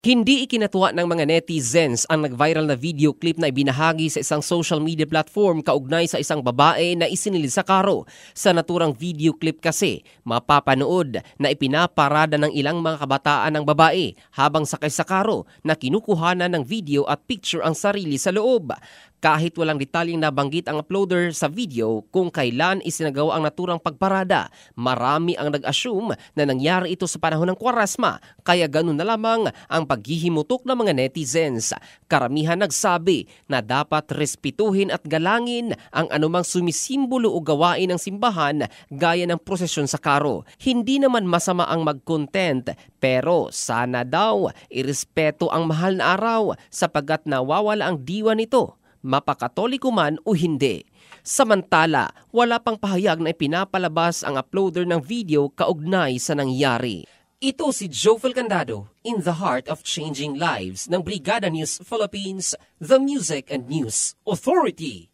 Hindi ikinatuwa ng mga netizens ang nag-viral na video clip na ibinahagi sa isang social media platform kaugnay sa isang babae na isinilid sa karo. Sa naturang video clip kasi, mapapanood na ipinaparada ng ilang mga kabataan ng babae habang sakay sa karo na kinukuhanan ng video at picture ang sarili sa loob kahit walang detalyeng nabanggit ang uploader sa video kung kailan isinagawa ang naturang pagparada. Marami ang nag-assume na nangyari ito sa panahon ng Kwaresma, kaya ganun na lamang ang paghihimutok ng mga netizens. Karamihan nagsabi na dapat respetuhin at galangin ang anumang sumisimbolo o gawain ng simbahan gaya ng prosesyon sa karo. Hindi naman masama ang mag-content pero sana daw irespeto ang mahal na araw sapagat nawawala ang diwa nito mapakatoliko man o hindi. Samantala, wala pang pahayag na ipinapalabas ang uploader ng video kaugnay sa nangyari. Ito si Jovel Candado in the heart of changing lives ng Brigada News Philippines, the Music and News Authority.